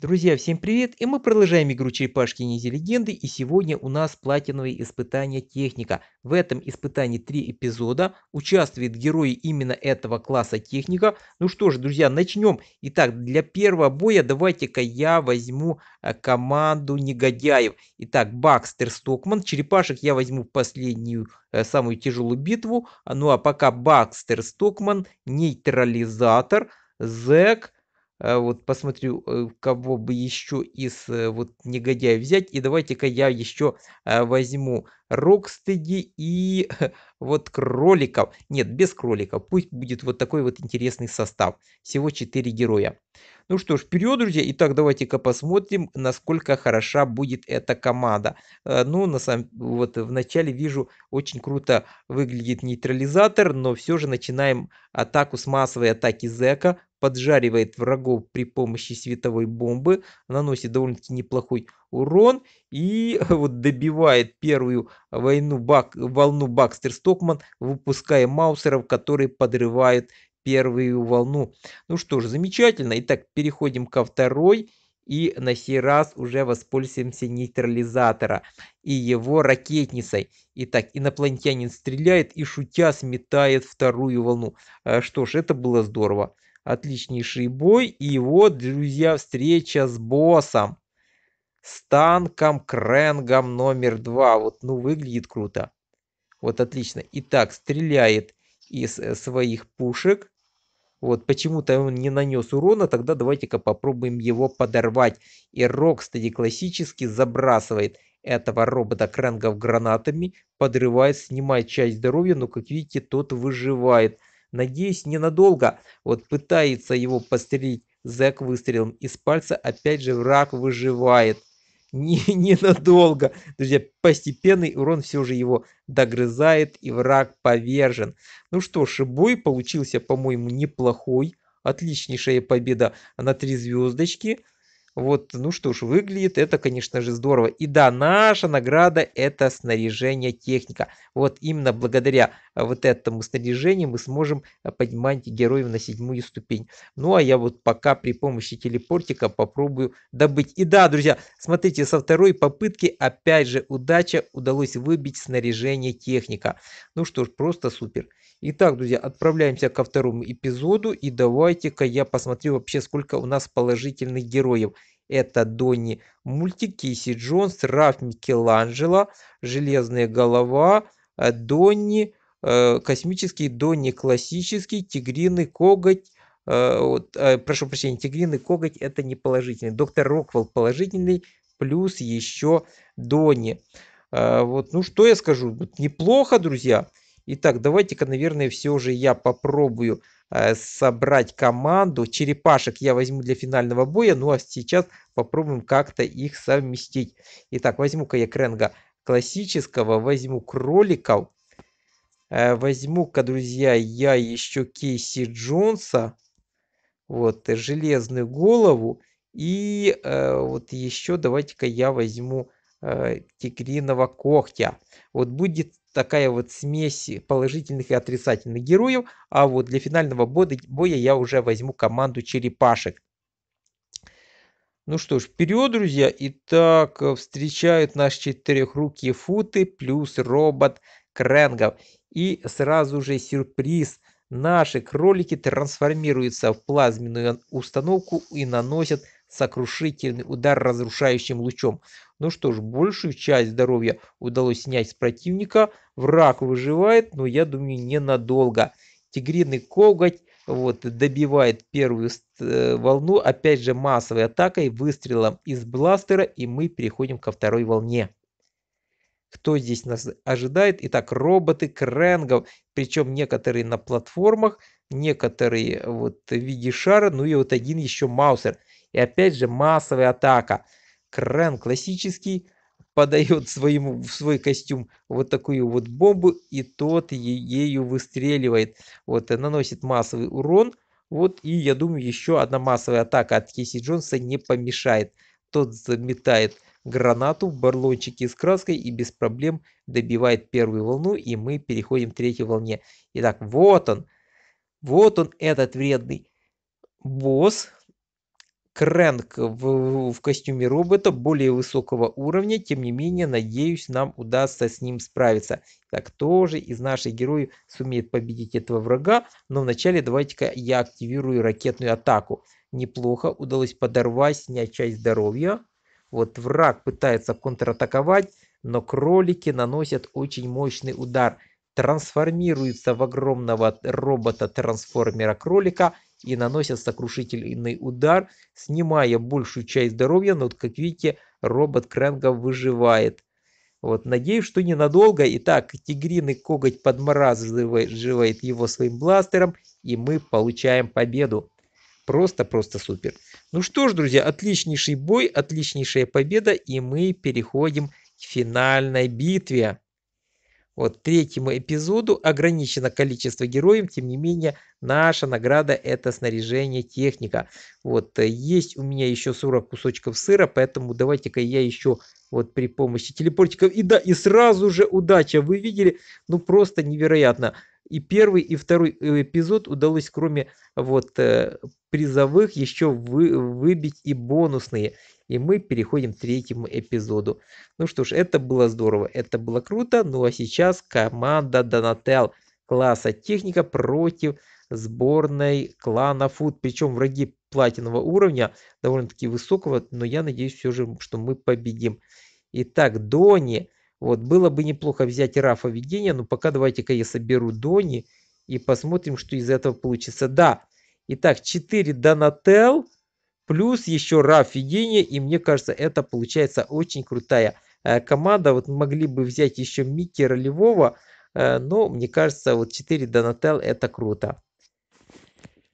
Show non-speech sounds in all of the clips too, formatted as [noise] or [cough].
Друзья, всем привет! И мы продолжаем игру Черепашки Ниндзя Легенды. И сегодня у нас платиновые испытания техника. В этом испытании три эпизода. Участвуют герои именно этого класса техника. Ну что же, друзья, начнем. Итак, для первого боя давайте-ка я возьму э, команду негодяев. Итак, Бакстер Стокман. Черепашек я возьму в последнюю э, самую тяжелую битву. Ну а пока Бакстер Стокман, нейтрализатор, Зэк, а, вот посмотрю, э, кого бы еще из э, вот негодяев взять. И давайте-ка я еще а, возьму Рокстеди и [laughs] вот кроликов. Нет, без кроликов. Пусть будет вот такой вот интересный состав. Всего 4 героя. Ну что ж, вперед, друзья. Итак, давайте-ка посмотрим, насколько хороша будет эта команда. А, ну, на самом вот вначале вижу, очень круто выглядит нейтрализатор, но все же начинаем атаку с массовой атаки Зека поджаривает врагов при помощи световой бомбы, наносит довольно-таки неплохой урон и [laughs] вот добивает первую войну Бак, волну Бакстер Стокман, выпуская маусеров, которые подрывают первую волну. Ну что ж, замечательно. Итак, переходим ко второй. И на сей раз уже воспользуемся нейтрализатора и его ракетницей. Итак, инопланетянин стреляет и шутя сметает вторую волну. Э, что ж, это было здорово отличнейший бой и вот друзья, встреча с боссом. С танком Крэнгом номер два. Вот, ну, выглядит круто. Вот, отлично. Итак, стреляет из э, своих пушек. Вот почему-то он не нанес урона, тогда давайте-ка попробуем его подорвать. И Рок, кстати, классически забрасывает этого робота Крэнгов гранатами, подрывает, снимает часть здоровья, но, как видите, тот выживает. Надеюсь, ненадолго. Вот пытается его пострелить Зэк выстрелом из пальца. Опять же враг выживает. [laughs] Не, ненадолго. Друзья, постепенный урон все же его догрызает и враг повержен. Ну что, Шибой получился, по-моему, неплохой. Отличнейшая победа на три звездочки. Вот, ну что ж, выглядит это, конечно же, здорово. И да, наша награда это снаряжение техника. Вот именно благодаря а, вот этому снаряжению мы сможем а, поднимать героев на седьмую ступень. Ну, а я вот пока при помощи телепортика попробую добыть. И да, друзья, смотрите, со второй попытки опять же удача удалось выбить снаряжение техника. Ну что ж, просто супер. Итак, друзья, отправляемся ко второму эпизоду. И давайте-ка я посмотрю вообще, сколько у нас положительных героев. Это Донни Мультик, Кейси Джонс, Раф Микеланджело, Железная Голова, а, Донни, Э, космический до неклассический тигриный коготь э, вот, э, прошу прощения, тигриный коготь это не положительный. Доктор Роквелл положительный, плюс еще Дони. Вот, ну что я скажу, вот неплохо, друзья. Итак, давайте-ка, наверное, все же я попробую собрать команду. Черепашек я возьму для финального боя, ну а сейчас попробуем как-то их совместить. Итак, возьму-ка я Кренга классического, возьму кроликов, Э, возьму-ка, друзья, я еще Кейси Джонса, вот, э, железную голову, и э, вот еще давайте-ка я возьму тигриного когтя. Вот будет такая вот смесь положительных и отрицательных героев, а вот для финального боя я уже возьму команду черепашек. Ну что ж, вперед, друзья. Итак, встречают нас четырехрукие футы плюс робот Кренгов. И сразу же сюрприз. Наши кролики трансформируются в плазменную установку и наносят сокрушительный удар разрушающим лучом. Ну что ж, большую часть здоровья удалось снять с противника. Враг выживает, но я думаю ненадолго. Тигриный коготь вот, добивает первую э, волну, опять же массовой атакой, выстрелом из бластера, и мы переходим ко второй волне что здесь нас ожидает. Итак, роботы Крэнгов, причем некоторые на платформах, некоторые вот в виде шара, ну и вот один еще Маусер. И опять же массовая атака. Крен классический подает своему, в свой костюм вот такую вот бомбу, и тот ею выстреливает. Вот, э, наносит массовый урон. Вот, и я думаю, еще одна массовая атака от Кейси Джонса не помешает. Тот заметает гранату, в барлончики с краской и без проблем добивает первую волну, и мы переходим к третьей волне. Итак, вот он, вот он этот вредный босс, Крэнк в, в костюме робота более высокого уровня, тем не менее, надеюсь, нам удастся с ним справиться. Так, кто же из наших героев сумеет победить этого врага? Но вначале давайте-ка я активирую ракетную атаку. Неплохо удалось подорвать, снять часть здоровья. Вот враг пытается контратаковать, но кролики наносят очень мощный удар, трансформируются в огромного робота-трансформера кролика и наносят сокрушительный удар, снимая большую часть здоровья, но, вот, как видите, робот Кренга выживает. Вот, надеюсь, что ненадолго. Итак, тигриный коготь подмораживает его своим бластером, и мы получаем победу. Просто-просто супер. Ну что ж, друзья, отличнейший бой, отличнейшая победа, и мы переходим к финальной битве. Вот третьему эпизоду ограничено количество героев, тем не менее наша награда это снаряжение техника. Вот э, есть у меня еще 40 кусочков сыра, поэтому давайте-ка я еще вот при помощи телепортиков. И да, и сразу же удача, вы видели, ну просто невероятно и первый, и второй э, эпизод удалось, кроме вот э, призовых, еще вы, выбить и бонусные. И мы переходим к третьему эпизоду. Ну что ж, это было здорово, это было круто. Ну а сейчас команда Донател класса техника против сборной клана Фуд. Причем враги платинового уровня, довольно-таки высокого, но я надеюсь все же, что мы победим. Итак, Дони вот, было бы неплохо взять Рафа Ведения, но пока давайте-ка я соберу Дони и посмотрим, что из этого получится. Да, итак, 4 Донател плюс еще Раф Ведения, и мне кажется, это получается очень крутая э, команда. Вот могли бы взять еще Микки Ролевого, э, но мне кажется, вот 4 Донател это круто.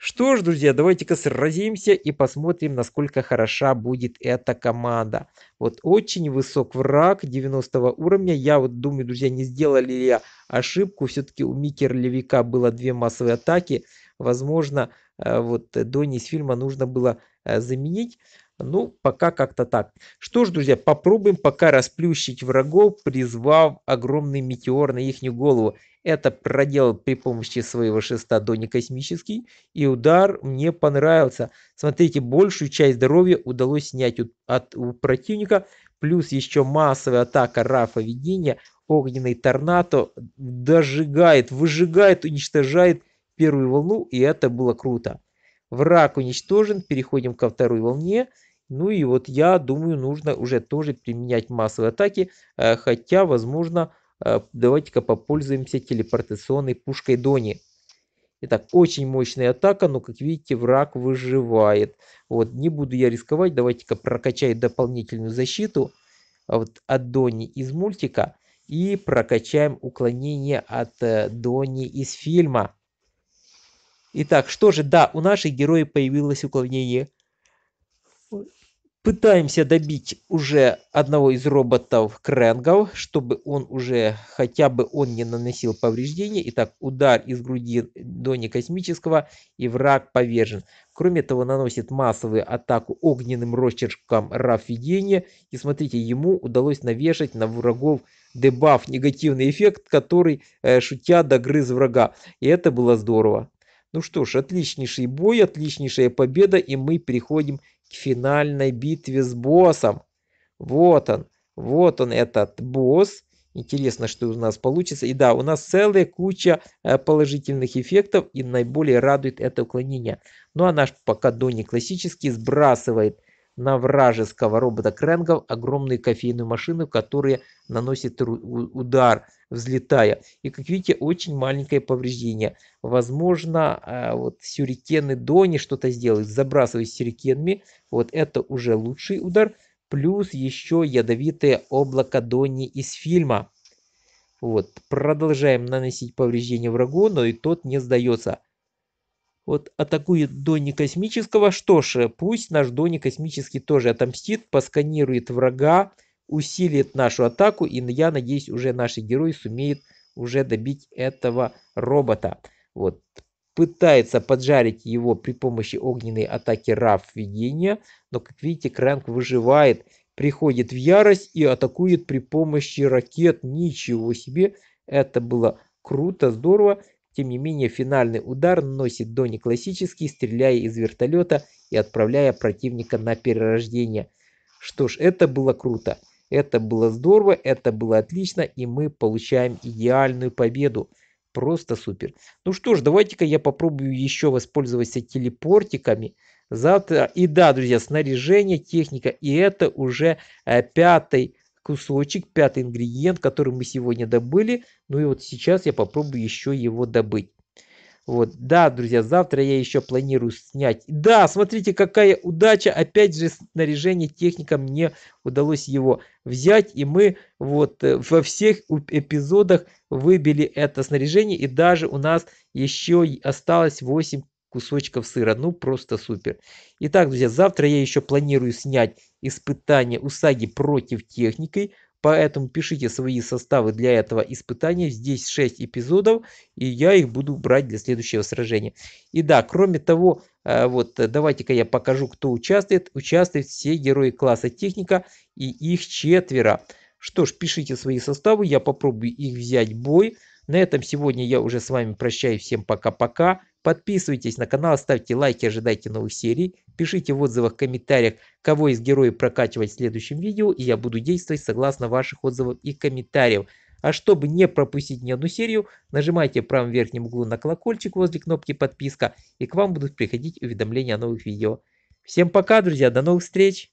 Что ж, друзья, давайте-ка сразимся и посмотрим, насколько хороша будет эта команда. Вот очень высок враг 90 уровня. Я вот думаю, друзья, не сделали ли я ошибку. Все-таки у Микер Левика было две массовые атаки. Возможно, Э, вот э, Донни из фильма нужно было э, заменить. Ну, пока как-то так. Что ж, друзья, попробуем пока расплющить врагов, призвав огромный метеор на их голову. Это проделал при помощи своего шеста Донни Космический, и удар мне понравился. Смотрите, большую часть здоровья удалось снять у, от у противника, плюс еще массовая атака Рафа ведения огненный торнадо дожигает, выжигает, уничтожает первую волну, и это было круто. Враг уничтожен, переходим ко второй волне. Ну и вот я думаю, нужно уже тоже применять массовые атаки, э, хотя, возможно, э, давайте-ка попользуемся телепортационной пушкой Дони. Итак, очень мощная атака, но, как видите, враг выживает. Вот, не буду я рисковать, давайте-ка прокачаю дополнительную защиту а вот, от Дони из мультика и прокачаем уклонение от э, Дони из фильма. Итак, что же, да, у наших героев появилось уклонение. Пытаемся добить уже одного из роботов Кренгов, чтобы он уже, хотя бы он не наносил повреждений. Итак, удар из груди Дони Космического, и враг повержен. Кроме того, наносит массовую атаку огненным росчерком Рафведения. И смотрите, ему удалось навешать на врагов дебаф, негативный эффект, который, э, шутя, догрыз врага. И это было здорово. Ну что ж, отличнейший бой, отличнейшая победа, и мы переходим к финальной битве с боссом. Вот он, вот он этот босс. Интересно, что у нас получится. И да, у нас целая куча э, положительных эффектов, и наиболее радует это уклонение. Ну а наш пока Донни классический сбрасывает на вражеского робота кренгов, огромные кофейные машины, которые наносят удар, взлетая. И, как видите, очень маленькое повреждение. Возможно, а, вот сюрикены Дони что-то сделают, забрасывают сюрикенами. Вот это уже лучший удар. Плюс еще ядовитое облако Дони из фильма. Вот, продолжаем наносить повреждения врагу, но и тот не сдается вот атакует Донни Космического. Что ж, пусть наш Донни Космический тоже отомстит, посканирует врага, усилит нашу атаку. И я надеюсь, уже наши герои сумеют уже добить этого робота. Вот. Пытается поджарить его при помощи огненной атаки Раф видения. Но, как видите, Крэнк выживает, приходит в ярость и атакует при помощи ракет. Ничего себе! Это было круто, здорово. Тем не менее, финальный удар наносит Донни классический, стреляя из вертолета и отправляя противника на перерождение. Что ж, это было круто. Это было здорово, это было отлично, и мы получаем идеальную победу. Просто супер. Ну что ж, давайте-ка я попробую еще воспользоваться телепортиками. Завтра, и да, друзья, снаряжение, техника, и это уже э, пятый кусочек, пятый ингредиент, который мы сегодня добыли. Ну и вот сейчас я попробую еще его добыть. Вот, да, друзья, завтра я еще планирую снять. Да, смотрите, какая удача. Опять же, снаряжение техника мне удалось его взять. И мы вот э, во всех эпизодах выбили это снаряжение. И даже у нас еще осталось 8 кусочков сыра. Ну, просто супер. Итак, друзья, завтра я еще планирую снять испытание Усаги против техники, Поэтому пишите свои составы для этого испытания. Здесь 6 эпизодов, и я их буду брать для следующего сражения. И да, кроме того, э, вот э, давайте-ка я покажу, кто участвует. Участвуют все герои класса техника, и их четверо. Что ж, пишите свои составы, я попробую их взять в бой. На этом сегодня я уже с вами прощаюсь. Всем пока-пока. Подписывайтесь на канал, ставьте лайки, ожидайте новых серий. Пишите в отзывах, комментариях, кого из героев прокачивать в следующем видео, и я буду действовать согласно ваших отзывов и комментариев. А чтобы не пропустить ни одну серию, нажимайте в правом верхнем углу на колокольчик возле кнопки подписка, и к вам будут приходить уведомления о новых видео. Всем пока, друзья, до новых встреч!